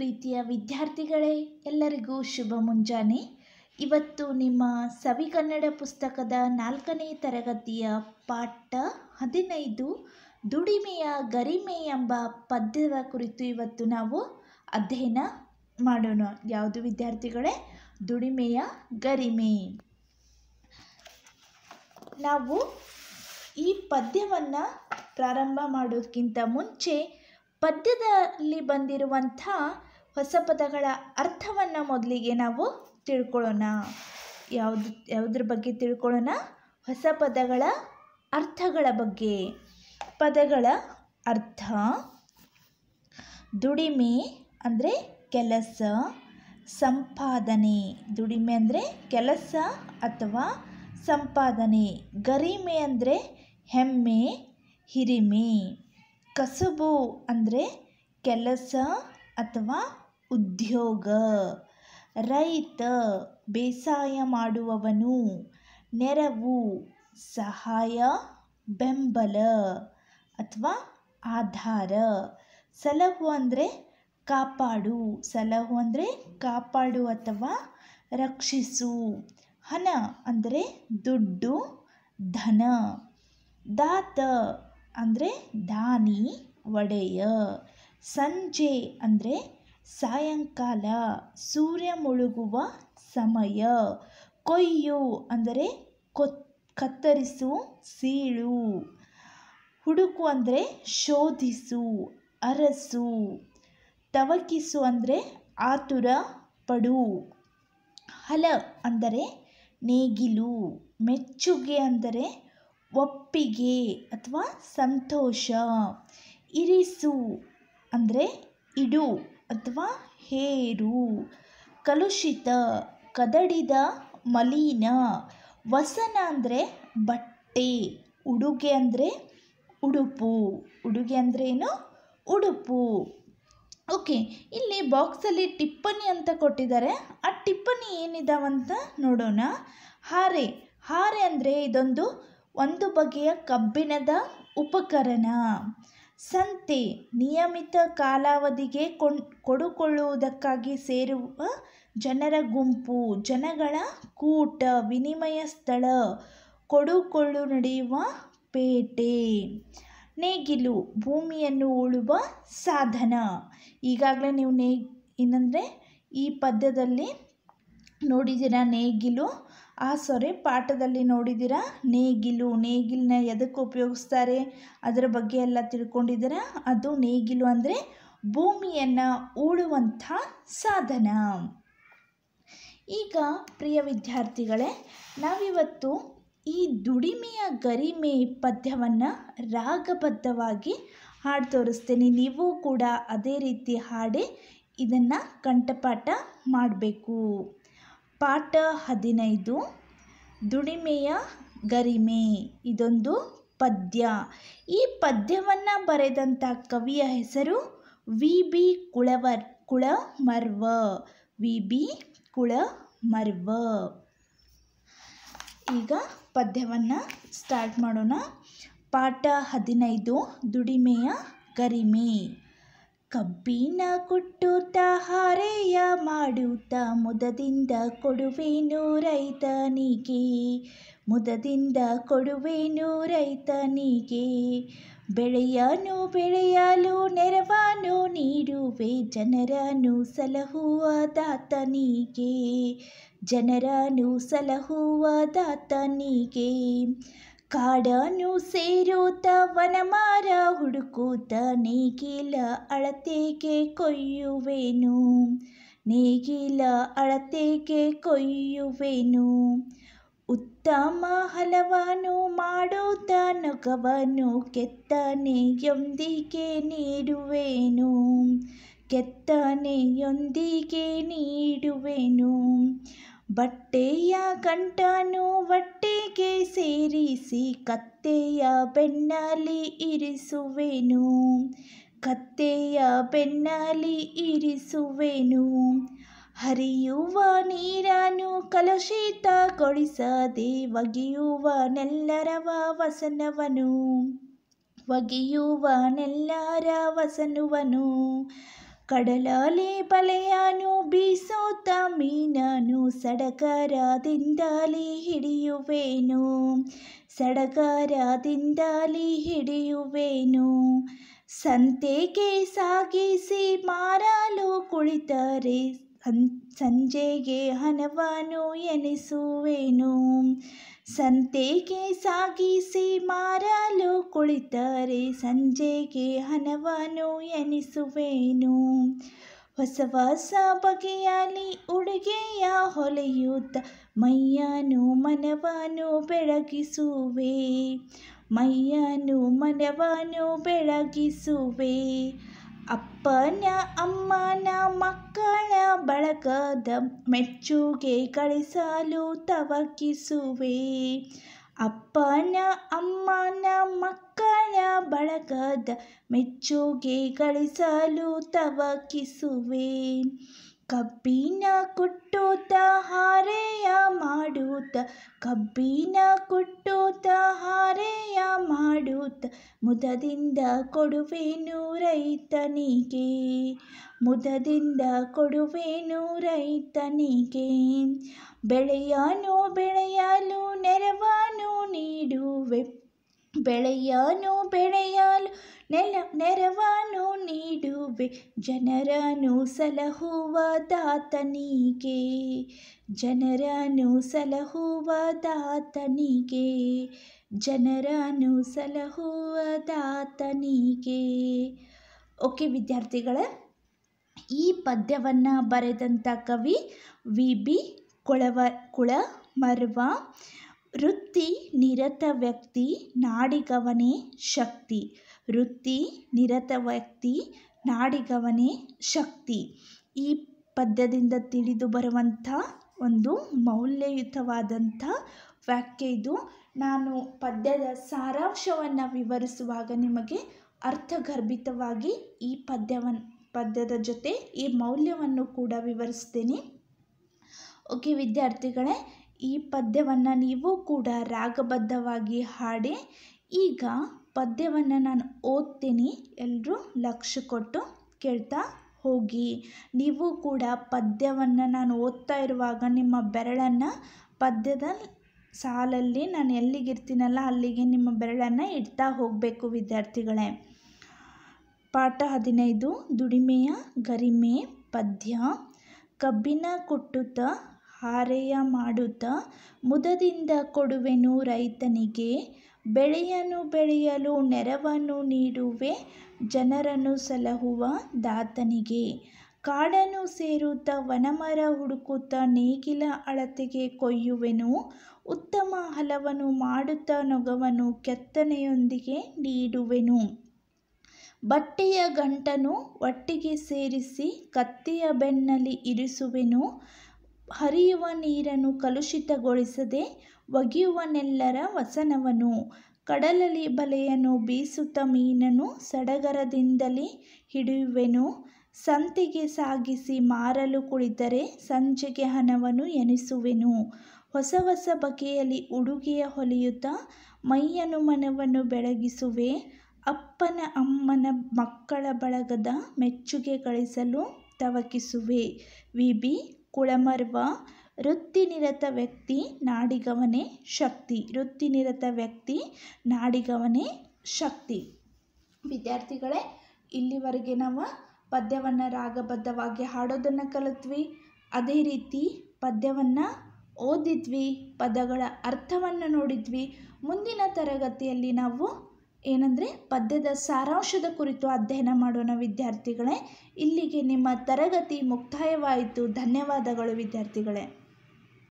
ಪ್ರೀತಿಯ ವಿದ್ಯಾರ್ಥಿಗಳೇ ಎಲ್ಲರಿಗೂ ಶುಭ ಮುಂಜಾನೆ ಇವತ್ತು ನಿಮ್ಮ ಸವಿ ಕನ್ನಡ ಪುಸ್ತಕದ ನಾಲ್ಕನೇ ತರಗತಿಯ ಪಾಠ ಹದಿನೈದು ದುಡಿಮೆಯ ಗರಿಮೆ ಎಂಬ ಪದ್ಯದ ಕುರಿತು ಇವತ್ತು ನಾವು ಅಧ್ಯಯನ ಮಾಡೋಣ ಯಾವುದು ವಿದ್ಯಾರ್ಥಿಗಳೇ ದುಡಿಮೆಯ ಗರಿಮೆ ನಾವು ಈ ಪದ್ಯವನ್ನು ಪ್ರಾರಂಭ ಮಾಡೋದಕ್ಕಿಂತ ಮುಂಚೆ ಪದ್ಯದಲ್ಲಿ ಬಂದಿರುವಂಥ ಹೊಸ ಪದಗಳ ಅರ್ಥವನ್ನು ಮೊದಲಿಗೆ ನಾವು ತಿಳ್ಕೊಳ್ಳೋಣ ಯಾವುದು ಯಾವುದ್ರ ಬಗ್ಗೆ ತಿಳ್ಕೊಳ್ಳೋಣ ಹೊಸ ಪದಗಳ ಅರ್ಥಗಳ ಬಗ್ಗೆ ಪದಗಳ ಅರ್ಥ ದುಡಿಮೆ ಅಂದರೆ ಕೆಲಸ ಸಂಪಾದನೆ ದುಡಿಮೆ ಅಂದರೆ ಕೆಲಸ ಅಥವಾ ಸಂಪಾದನೆ ಗರಿಮೆ ಅಂದರೆ ಹೆಮ್ಮೆ ಹಿರಿಮೆ ಕಸುಬು ಅಂದರೆ ಕೆಲಸ ಅಥವಾ ಉದ್ಯೋಗ ರೈತ ಬೇಸಾಯ ಮಾಡುವವನು ನೆರವು ಸಹಾಯ ಬೆಂಬಲ ಅಥವಾ ಆಧಾರ ಸಲಹು ಅಂದರೆ ಕಾಪಾಡು ಸಲಹು ಅಂದರೆ ಕಾಪಾಡು ಅಥವಾ ರಕ್ಷಿಸು ಹಣ ಅಂದರೆ ದುಡ್ಡು ಧನ ದಾತ ಅಂದರೆ ದಾನಿ ಒಡೆಯ ಸಂಜೆ ಅಂದರೆ ಸಾಯಂಕಾಲ ಸೂರ್ಯ ಮುಳುಗುವ ಸಮಯ ಕೊಯ್ಯು ಅಂದರೆ ಕೊತ್ ಕತ್ತರಿಸು ಸೀಳು ಹುಡುಕು ಅಂದರೆ ಶೋಧಿಸು ಅರಸು ತವಕಿಸು ಅಂದರೆ ಆತುರ ಪಡು ಹಲ ಅಂದರೆ ನೇಗಿಲು ಮೆಚ್ಚುಗೆ ಅಂದರೆ ಒಪ್ಪಿಗೆ ಅಥವಾ ಸಂತೋಷ ಇರಿಸು ಅಂದರೆ ಇಡು ಅಥವಾ ಹೇರು ಕಲುಷಿತ ಕದಡಿದ ಮಲೀನ ವಸನ ಅಂದರೆ ಬಟ್ಟೆ ಉಡುಗೆ ಅಂದರೆ ಉಡುಪು ಉಡುಗೆ ಅಂದರೆ ಏನು ಉಡುಪು ಓಕೆ ಇಲ್ಲಿ ಬಾಕ್ಸಲ್ಲಿ ಟಿಪ್ಪಣಿ ಅಂತ ಕೊಟ್ಟಿದ್ದಾರೆ ಆ ಟಿಪ್ಪಣಿ ಏನಿದಾವಂತ ನೋಡೋಣ ಹಾರೆ ಹಾರೆ ಅಂದರೆ ಇದೊಂದು ಒಂದು ಬಗೆಯ ಕಬ್ಬಿಣದ ಉಪಕರಣ ಸಂತೆ ನಿಯಮಿತ ಕಾಲಾವಧಿಗೆ ಕೊಡುಕೊಳ್ಳುವುದಕ್ಕಾಗಿ ಸೇರುವ ಜನರ ಗುಂಪು ಜನಗಳ ಕೂಟ ವಿನಿಮಯ ಸ್ಥಳ ಕೊಡುಕೊಳ್ಳು ನಡೆಯುವ ಪೇಟೆ ನೇಗಿಲು ಭೂಮಿಯನ್ನು ಉಳುವ ಸಾಧನ ಈಗಾಗಲೇ ನೀವು ನೇ ಏನಂದರೆ ಈ ಪದ್ಯದಲ್ಲಿ ನೋಡಿದ್ದೀರಾ ನೇಗಿಲು ಆ ಸೊರೆ ಪಾಠದಲ್ಲಿ ನೋಡಿದ್ದೀರಾ ನೇಗಿಲು ನೇಗಿಲನ್ನ ಎದಕ್ಕೆ ಉಪಯೋಗಿಸ್ತಾರೆ ಅದರ ಬಗ್ಗೆ ಎಲ್ಲ ತಿಳ್ಕೊಂಡಿದ್ದೀರಾ ಅದು ನೇಗಿಲು ಅಂದರೆ ಭೂಮಿಯನ್ನು ಉಳುವಂಥ ಸಾಧನ ಈಗ ಪ್ರಿಯ ವಿದ್ಯಾರ್ಥಿಗಳೇ ನಾವಿವತ್ತು ಈ ದುಡಿಮೆಯ ಗರಿಮೆ ಪದ್ಯವನ್ನು ರಾಗಬದ್ಧವಾಗಿ ಹಾಡು ತೋರಿಸ್ತೇನೆ ನೀವು ಕೂಡ ಅದೇ ರೀತಿ ಹಾಡಿ ಇದನ್ನು ಕಂಠಪಾಠ ಮಾಡಬೇಕು ಪಾಠ ಹದಿನೈದು ದುಡಿಮೆಯ ಗರಿಮೆ ಇದೊಂದು ಪದ್ಯ ಈ ಪದ್ಯವನ್ನು ಬರೆದಂಥ ಕವಿಯ ಹೆಸರು V B Kulavar Kulamarva V B Kulamarva ಈಗ ಪದ್ಯವನ್ನು ಸ್ಟಾರ್ಟ್ ಮಾಡೋಣ ಪಾಠ ಹದಿನೈದು ದುಡಿಮೆಯ ಗರಿಮೆ ಕಬ್ಬಿನ ಕುಟ್ಟುತ್ತ ಹಾರೆಯ ಮಾಡುತ್ತ ಮುದದಿಂದ ಕೊಡುವೆನು ರೈತನಿಗೆ ಮುದದಿಂದ ಕೊಡುವೆನು ರೈತನಿಗೆ ಬೆಳೆಯನು ಬೆಳೆಯಲು ನೆರವನ್ನು ನೀಡುವೆ ಜನರನು ಸಲಹುವ ದಾತನಿಗೆ ಜನರನು ಸಲಹುವ ದಾತನಿಗೆ ಕಾಡನು ಸೇರೋತ ವನಮಾರ ಹುಡುಕೂತ ನೇಗಿಲ ಅಳತೆಗೆ ಕೊಯ್ಯುವೆನು ನೇಗಿಲ ಅಳತೆಗೆ ಕೊಯ್ಯುವೆನು ಉತ್ತಮ ಹಲವನು ಮಾಡೋತ ನೊಗವನು ಕೆತ್ತನೆಯೊಂದಿಗೆ ನೀಡುವೆನು ಕೆತ್ತನೆಯೊಂದಿಗೆ ನೀಡುವೆನು ಬಟ್ಟೆಯ ಕಂಟನು ಬಟ್ಟೆಗೆ ಸೇರಿಸಿ ಕತ್ತೆಯ ಬೆನ್ನಲಿ ಇರಿಸುವೆನು ಕತ್ತೆಯ ಬೆನ್ನಲಿ ಇರಿಸುವೆನು ಹರಿಯುವ ನೀರನ್ನು ಕಲುಷಿತಗೊಳಿಸದೆ ನೆಲ್ಲರವ ವಸನವನು ಒಗೆಯುವ ನೆಲ್ಲರ ವಸನುವನು ಕಡಲಾಲಿ ಬಲೆಯನು ಬೀಸೋತ ಮೀನನು ಸಡಗರದಿಂದಲೇ ಹಿಡಿಯುವೆನು ಸಡಗರದಿಂದಲೇ ಹಿಡಿಯುವೆನು ಸಂತೆಗೆ ಸಾಗಿಸಿ ಮಾರಲು ಕುಳಿತರೆ ಸಂಜೆಗೆ ಹಣವನ್ನು ಎನಿಸುವೇನು. ಸಂತೆಗೆ ಸಾಗಿಸಿ ಮಾರಲು ಕುಳಿತರೆ ಸಂಜೆಗೆ ಹಣವನ್ನು ಎನಿಸುವೇನು ಹೊಸ ಹೊಸ ಬಗೆಯಲ್ಲಿ ಉಡುಗೆಯ ಹೊಲೆಯುತ್ತ ಮೈಯನು ಮನವನು ಬೆಳಗಿಸುವೆ ಮೈಯನು ಮನವನು ಬೆಳಗಿಸುವೆ ಅಪ್ಪನ ಅಮ್ಮನ ಮಕ್ಕಳ ಬಳಗದ ಮೆಚ್ಚುಗೆ ಗಳಿಸಲು ತವಕಿಸುವೆ ಅಪ್ಪನ ಅಮ್ಮನ ಮಕ್ಕಳ ಬಳಗದ ಮೆಚ್ಚುಗೆ ಗಳಿಸಲು ತವಕಿಸುವೆ ಕಬ್ಬಿನ ಕುಟ್ಟುತ ಹಾರೆಯ ಮಾಡುತ್ತ ಕಬ್ಬಿನ ಕುಟ್ಟುತ್ತ ಹಾರ ಮುದದಿಂದ ಕೊಡುವೆನು ರೈತನಿಗೆ ಮುದದಿಂದ ಕೊಡುವೆನು ರೈತನಿಗೆ ಬೆಳೆಯಾನು ಬೆಳೆಯಲು ನೆರವನು ನೀಡುವೆ ಬೆಳೆಯಾನು ಬೆಳೆಯಲು ನೆಲ ನೆರವಾನು ನೀಡುವೆ ಜನರನು ಸಲಹುವ ದಾತನಿಗೆ ಜನರನು ಸಲಹುವ ದಾತನಿಗೆ ಜನರನು ಸಲಹುವ ದಾತನಿಗೆ ಓಕೆ ವಿದ್ಯಾರ್ಥಿಗಳೇ ಈ ಪದ್ಯವನ್ನು ಬರೆದಂಥ ಕವಿ ವಿ ಬಿ ಕೊಳವ ಕುಳ ಮರ್ವ ವೃತ್ತಿ ನಿರತ ವ್ಯಕ್ತಿ ನಾಡಿಗವನೆ ಶಕ್ತಿ ವೃತ್ತಿ ನಿರತ ವ್ಯಕ್ತಿ ನಾಡಿಗವನೇ ಶಕ್ತಿ ಈ ಪದ್ಯದಿಂದ ತಿಳಿದು ಬರುವಂಥ ಒಂದು ಮೌಲ್ಯಯುತವಾದಂಥ ವಾಕ್ಯ ಇದು ನಾನು ಪದ್ಯದ ಸಾರಾಂಶವನ್ನು ವಿವರಿಸುವಾಗ ನಿಮಗೆ ಅರ್ಥಗರ್ಭಿತವಾಗಿ ಈ ಪದ್ಯವನ್ನು ಪದ್ಯದ ಜೊತೆ ಈ ಮೌಲ್ಯವನ್ನು ಕೂಡ ವಿವರಿಸ್ತೀನಿ ಓಕೆ ವಿದ್ಯಾರ್ಥಿಗಳೇ ಈ ಪದ್ಯವನ್ನು ನೀವು ಕೂಡ ರಾಗಬದ್ಧವಾಗಿ ಹಾಡಿ ಈಗ ಪದ್ಯವನ್ನು ನಾನು ಓದ್ತೀನಿ ಎಲ್ಲರೂ ಲಕ್ಷ ಕೊಟ್ಟು ಕೇಳ್ತಾ ಹೋಗಿ ನೀವು ಕೂಡ ಪದ್ಯವನ್ನು ನಾನು ಓದ್ತಾ ಇರುವಾಗ ನಿಮ್ಮ ಬೆರಳನ್ನು ಪದ್ಯದ ಸಾಲಲ್ಲಿ ನಾನು ಎಲ್ಲಿಗಿರ್ತೀನಲ್ಲ ಅಲ್ಲಿಗೆ ನಿಮ್ಮ ಬೆರಳನ್ನು ಇಡ್ತಾ ಹೋಗಬೇಕು ವಿದ್ಯಾರ್ಥಿಗಳೇ ಪಾಠ ಹದಿನೈದು ದುಡಿಮೆಯ ಗರಿಮೆ ಪದ್ಯ ಕಬ್ಬಿನ ಕೊಟ್ಟುತ್ತ ಹಾರೆಯ ಮಾಡುತ್ತ ಮುದದಿಂದ ಕೊಡುವೆನು ರೈತನಿಗೆ ಬೆಳೆಯನ್ನು ಬೆಳೆಯಲು ನೆರವನ್ನು ನೀಡುವೆ ಜನರನ್ನು ಸಲಹುವ ದಾತನಿಗೆ ಕಾಡನ್ನು ಸೇರುತ್ತ ವನಮರ ಹುಡುಕುತ್ತ ನೇಗಿಲ ಅಳತೆಗೆ ಕೊಯ್ಯುವೆನು ಉತ್ತಮ ಹಲವನು ಮಾಡುತ್ತ ನೊಗವನ್ನು ಕೆತ್ತನೆಯೊಂದಿಗೆ ನೀಡುವೆನು ಬಟ್ಟೆಯ ಗಂಟನು ಒಟ್ಟಿಗೆ ಸೇರಿಸಿ ಕತ್ತಿಯ ಬೆನ್ನಲ್ಲಿ ಇರಿಸುವೆನು ಹರಿಯುವ ನೀರನ್ನು ಕಲುಷಿತಗೊಳಿಸದೆ ಒಗೆಯುವನೆಲ್ಲರ ವಸನವನು ಕಡಲಲ್ಲಿ ಬಲೆಯನ್ನು ಬೀಸುತ್ತ ಮೀನನ್ನು ಸಡಗರದಿಂದಲೇ ಹಿಡಿಯುವೆನು ಸಂತೆಗೆ ಸಾಗಿಸಿ ಮಾರಲು ಕುಳಿತರೆ ಸಂಜೆಗೆ ಹಣವನ್ನು ಎನಿಸುವೆನು ಹೊಸ ಹೊಸ ಬಗೆಯಲ್ಲಿ ಉಡುಗೆಯ ಹೊಲಿಯುತ್ತ ಮೈಯನುಮನವನ್ನು ಬೆಳಗಿಸುವೆ ಅಪ್ಪನ ಅಮ್ಮನ ಮಕ್ಕಳ ಬಳಗದ ಮೆಚ್ಚುಗೆ ಗಳಿಸಲು ತವಕಿಸುವೆ ವಿ ಬಿ ಕುಳಮರ್ವ ವೃತ್ತಿನಿರತ ವ್ಯಕ್ತಿ ನಾಡಿಗವನೇ ಶಕ್ತಿ ವೃತ್ತಿನಿರತ ವ್ಯಕ್ತಿ ನಾಡಿಗವನೇ ಶಕ್ತಿ ವಿದ್ಯಾರ್ಥಿಗಳೇ ಇಲ್ಲಿವರೆಗೆ ನಾವು ಪದ್ಯವನ್ನು ರಾಗಬದ್ಧವಾಗಿ ಹಾಡೋದನ್ನು ಕಲಿತ್ವಿ ಅದೇ ರೀತಿ ಪದ್ಯವನ್ನು ಓದಿದ್ವಿ ಪದಗಳ ಅರ್ಥವನ್ನು ನೋಡಿದ್ವಿ ಮುಂದಿನ ತರಗತಿಯಲ್ಲಿ ನಾವು ಏನಂದರೆ ಪದ್ಯದ ಸಾರಾಂಶದ ಕುರಿತು ಅಧ್ಯಯನ ಮಾಡೋಣ ವಿದ್ಯಾರ್ಥಿಗಳೇ ಇಲ್ಲಿಗೆ ನಿಮ್ಮ ತರಗತಿ ಮುಕ್ತಾಯವಾಯಿತು ಧನ್ಯವಾದಗಳು ವಿದ್ಯಾರ್ಥಿಗಳೇ